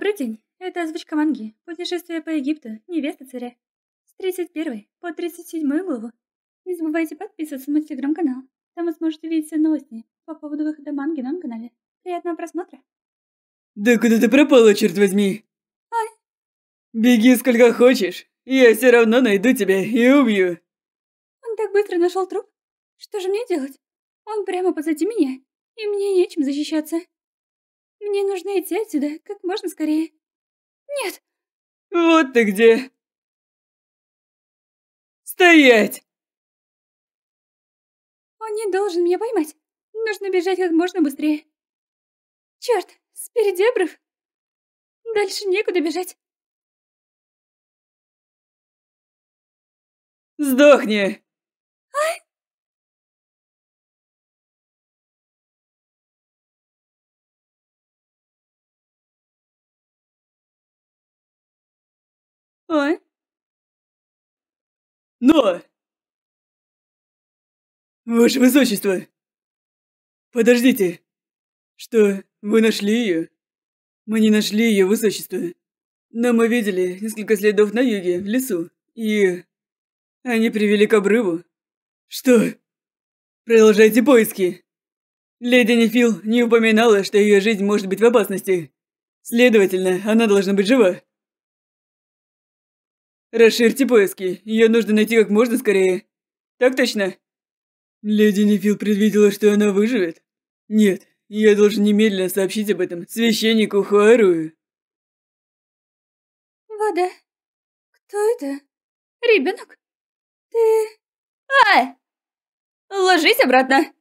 Добрый день, это озвучка манги «Путешествие по Египту. Невеста царя». С 31 по 37 главу. Не забывайте подписываться на мой телеграм-канал. Там вы сможете видеть все новости по поводу выхода манги на моем канале. Приятного просмотра. Да куда ты пропала, черт возьми? Ай. Беги сколько хочешь, я все равно найду тебя и убью. Он так быстро нашел труп. Что же мне делать? Он прямо позади меня, и мне нечем защищаться. Мне нужно идти отсюда как можно скорее. Нет. Вот ты где. Стоять! Он не должен меня поймать. Нужно бежать как можно быстрее. Черт, спереди обрыв. Дальше некуда бежать. Сдохни! А? Ой! Но! Ваше Высочество! Подождите! Что, вы нашли ее? Мы не нашли ее, Высочество. Но мы видели несколько следов на юге, в лесу, и... Они привели к обрыву. Что? Продолжайте поиски. Леди Нефил не упоминала, что ее жизнь может быть в опасности. Следовательно, она должна быть жива. «Расширьте поиски, ее нужно найти как можно скорее». «Так точно?» Леди Нефил предвидела, что она выживет? Нет, я должен немедленно сообщить об этом священнику Хуарую. Вода. Кто это? Ребенок? Ты... Ай! Ложись обратно!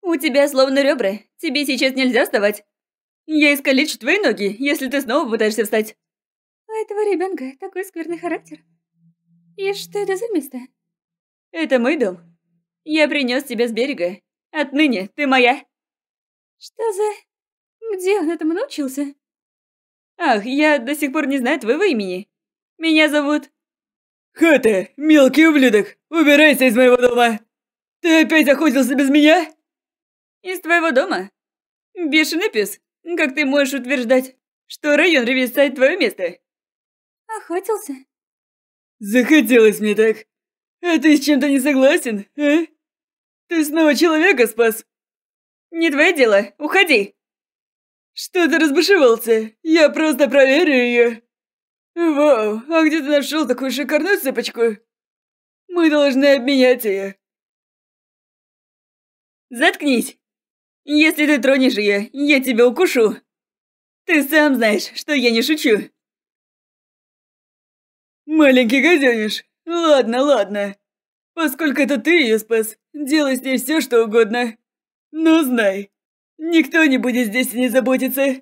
У тебя словно ребра, тебе сейчас нельзя вставать. Я искалечу твои ноги, если ты снова пытаешься встать этого ребенка такой скверный характер. И что это за место? Это мой дом. Я принес тебя с берега. Отныне ты моя. Что за... Где он этому научился? Ах, я до сих пор не знаю твоего имени. Меня зовут... Хата, мелкий ублюдок, убирайся из моего дома. Ты опять охотился без меня? Из твоего дома? Бешеный пес, как ты можешь утверждать, что район Ривисайд твое место? Охотился? Захотелось мне так. А ты с чем-то не согласен, а? Ты снова человека спас? Не твое дело, уходи. Что ты разбушевался? Я просто проверю ее. Вау, а где ты нашел такую шикарную цепочку? Мы должны обменять ее. Заткнись. Если ты тронешь ее, я тебя укушу. Ты сам знаешь, что я не шучу. «Маленький гаденыш! Ладно, ладно. Поскольку это ты ее спас, делай с ней все, что угодно. Но ну, знай, никто не будет здесь и не заботиться».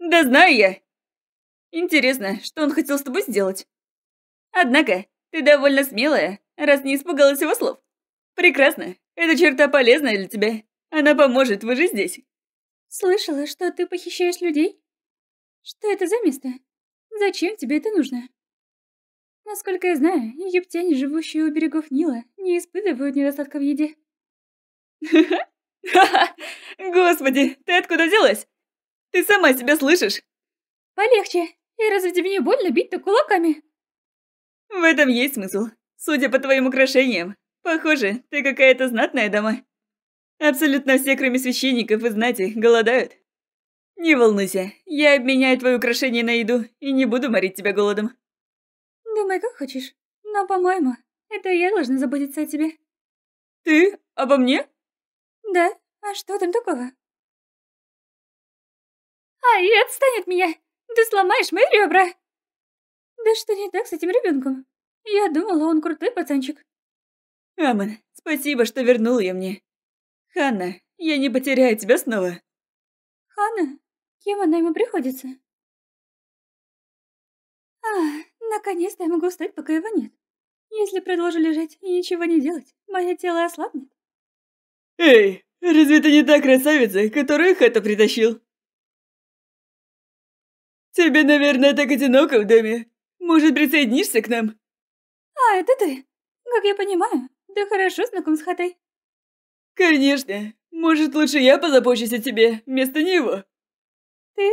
«Да знаю я!» «Интересно, что он хотел с тобой сделать?» «Однако, ты довольно смелая, раз не испугалась его слов. Прекрасно. Эта черта полезная для тебя. Она поможет, вы же здесь». «Слышала, что ты похищаешь людей? Что это за место? Зачем тебе это нужно?» Насколько я знаю, египтяне, живущие у берегов Нила, не испытывают недостатка в еде. Господи, ты откуда делась? Ты сама себя слышишь? Полегче. И разве тебе не больно бить-то кулаками? В этом есть смысл. Судя по твоим украшениям, похоже, ты какая-то знатная дома. Абсолютно все, кроме священников и знати, голодают. Не волнуйся, я обменяю твои украшения на еду и не буду морить тебя голодом. Думай, как хочешь. Но, по-моему, это я должна заботиться о тебе. Ты? Обо мне? Да. А что там такого? Ай, отстань от меня! Ты сломаешь мои ребра! Да что не так с этим ребенком? Я думала, он крутой пацанчик. Амон, спасибо, что вернул я мне. Ханна, я не потеряю тебя снова. Ханна? Кем она ему приходится? Ах, Наконец-то я могу встать, пока его нет. Если продолжу лежать и ничего не делать, мое тело ослабнет. Эй, разве ты не та красавица, которую Хата притащил? Тебе, наверное, так одиноко в доме. Может, присоединишься к нам? А, это ты. Как я понимаю, ты хорошо знаком с Хатой. Конечно. Может, лучше я позабочусь о тебе, вместо него. Ты?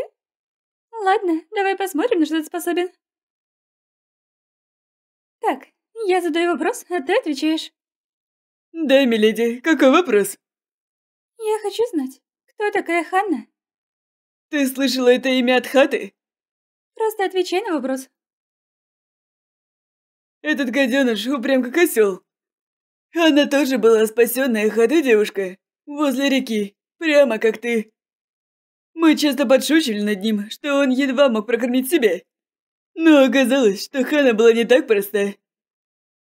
Ладно, давай посмотрим, на что ты способен. Так, я задаю вопрос, а ты отвечаешь. Да, миледи, какой вопрос? Я хочу знать, кто такая Ханна? Ты слышала это имя от хаты? Просто отвечай на вопрос. Этот гаденыш упрям как осел. Она тоже была спасенная хаты девушка. Возле реки, прямо как ты. Мы часто подшучили над ним, что он едва мог прокормить себя. Но оказалось, что Хана была не так проста.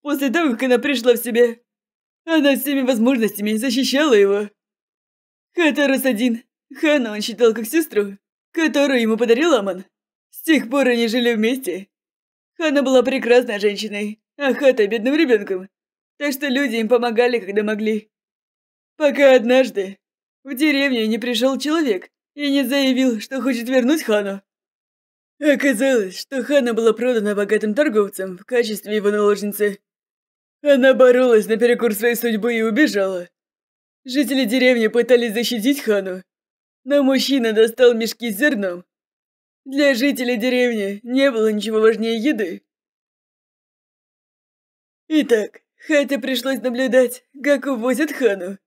После того, как она пришла в себя, она всеми возможностями защищала его. Хатарас один. Хана он считал как сестру, которую ему подарил Аман. С тех пор они жили вместе. Хана была прекрасной женщиной, а Хата – бедным ребенком. Так что люди им помогали, когда могли. Пока однажды в деревню не пришел человек и не заявил, что хочет вернуть Хану. Оказалось, что Хана была продана богатым торговцем в качестве его наложницы. Она боролась наперекор своей судьбы и убежала. Жители деревни пытались защитить Хану, но мужчина достал мешки с зерном. Для жителей деревни не было ничего важнее еды. Итак, Хате пришлось наблюдать, как увозят Хану.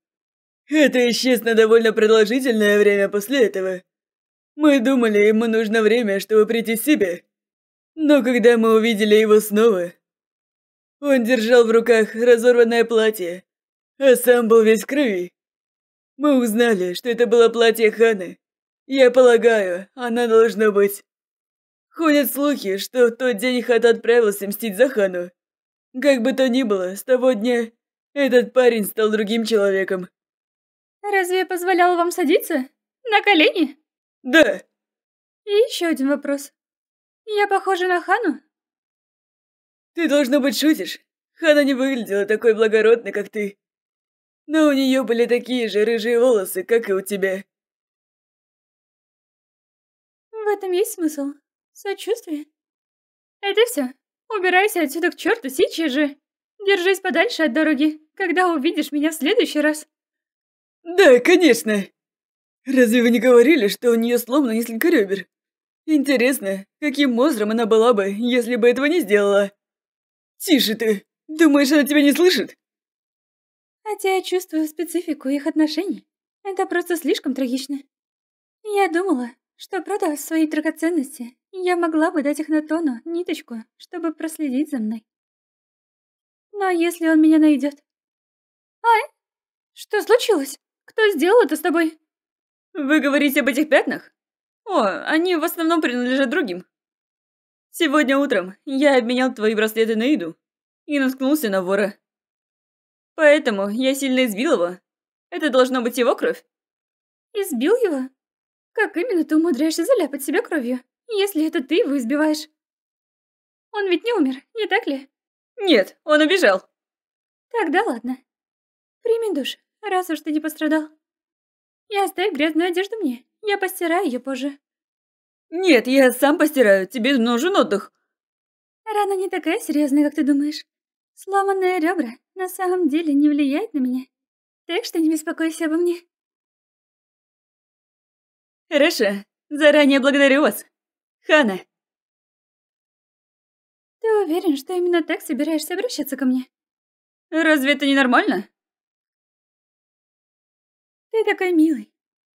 Это исчез на довольно продолжительное время после этого. Мы думали, ему нужно время, чтобы прийти в себя. Но когда мы увидели его снова... Он держал в руках разорванное платье, а сам был весь крови. Мы узнали, что это было платье Ханы. Я полагаю, она должна быть... Ходят слухи, что в тот день Хат отправился мстить за Хану. Как бы то ни было, с того дня этот парень стал другим человеком. Разве я позволяла вам садиться? На колени? Да. И еще один вопрос. Я похожа на Хану? Ты, должно быть, шутишь. Хана не выглядела такой благородной, как ты. Но у нее были такие же рыжие волосы, как и у тебя. В этом есть смысл. Сочувствие. Это все. Убирайся отсюда к черту сейчас же. Держись подальше от дороги, когда увидишь меня в следующий раз. Да, конечно. «Разве вы не говорили, что у нее сломано несколько ребер? Интересно, каким монстром она была бы, если бы этого не сделала?» «Тише ты! Думаешь, она тебя не слышит?» «Хотя я чувствую специфику их отношений. Это просто слишком трагично. Я думала, что, продав свои драгоценности, я могла бы дать их на Тону ниточку, чтобы проследить за мной. Но если он меня найдет... Ай! Что случилось? Кто сделал это с тобой? Вы говорите об этих пятнах? О, они в основном принадлежат другим. Сегодня утром я обменял твои браслеты на еду и наткнулся на вора. Поэтому я сильно избил его. Это должно быть его кровь. Избил его? Как именно ты умудряешься заляпать себя кровью, если это ты его избиваешь? Он ведь не умер, не так ли? Нет, он убежал. Тогда ладно. Прими душ, раз уж ты не пострадал. И оставь грязную одежду мне. Я постираю ее позже. Нет, я сам постираю. Тебе нужен отдых. Рана не такая серьезная, как ты думаешь. Сломанные ребра на самом деле не влияет на меня. Так что не беспокойся обо мне. Хорошо. Заранее благодарю вас. Хана. Ты уверен, что именно так собираешься обращаться ко мне? Разве это не нормально? Ты такой милый.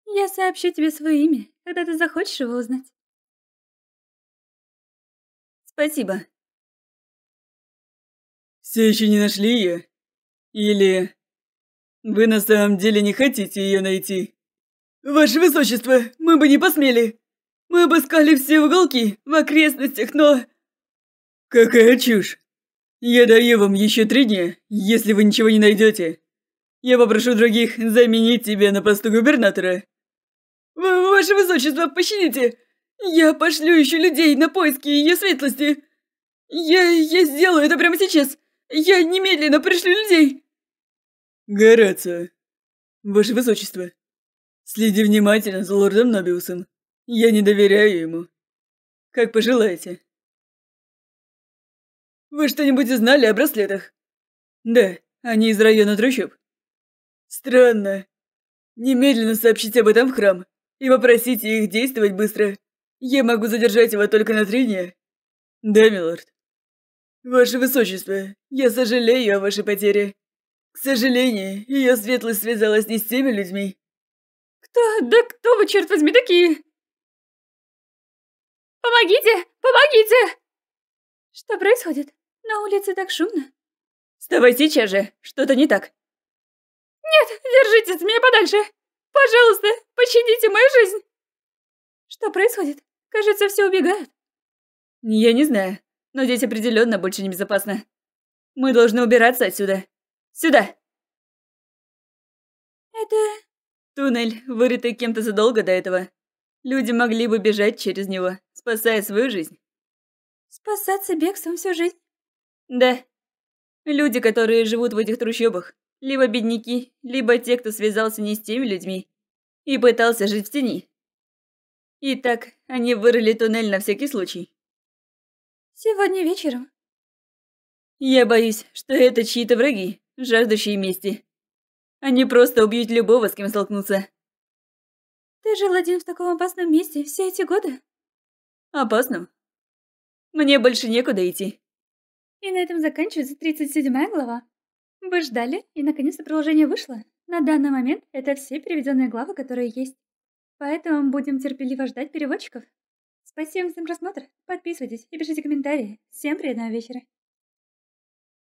Я сообщу тебе свое имя, когда ты захочешь его узнать. Спасибо. Все еще не нашли ее? Или... Вы на самом деле не хотите ее найти? Ваше Высочество, мы бы не посмели. Мы обыскали все уголки в окрестностях, но... Какая чушь. Я даю вам еще три дня, если вы ничего не найдете. Я попрошу других заменить тебя на посту губернатора. В Ваше Высочество, пощадите! Я пошлю еще людей на поиски ее светлости. Я, я сделаю это прямо сейчас. Я немедленно пришлю людей. Горацио, Ваше Высочество, следи внимательно за лордом Нобиусом. Я не доверяю ему. Как пожелаете. Вы что-нибудь знали о браслетах? Да, они из района трущоб. Странно. Немедленно сообщите об этом в храм и попросите их действовать быстро. Я могу задержать его только на три дня. Да, милорд. Ваше Высочество, я сожалею о вашей потере. К сожалению, ее светлость связалась не с теми людьми. Кто? Да кто вы, черт возьми, такие? Помогите! Помогите! Что происходит? На улице так шумно. Вставай сейчас же, что-то не так. «Нет, держитесь меня подальше! Пожалуйста, пощадите мою жизнь!» «Что происходит? Кажется, все убегают». «Я не знаю, но здесь определенно больше небезопасно. Мы должны убираться отсюда. Сюда!» «Это...» Туннель, вырытый кем-то задолго до этого. Люди могли бы бежать через него, спасая свою жизнь. Спасаться бегством всю жизнь? Да. Люди, которые живут в этих трущобах, либо бедняки, либо те, кто связался не с теми людьми и пытался жить в тени. Итак, они вырыли туннель на всякий случай. Сегодня вечером. Я боюсь, что это чьи-то враги, жаждущие мести. Они просто убьют любого, с кем столкнутся. Ты жил один в таком опасном месте все эти годы? Опасном? Мне больше некуда идти. И на этом заканчивается 37 глава. Вы ждали, и наконец-то приложение вышло. На данный момент это все переведенные главы, которые есть. Поэтому будем терпеливо ждать переводчиков. Спасибо всем за просмотр, подписывайтесь и пишите комментарии. Всем приятного вечера.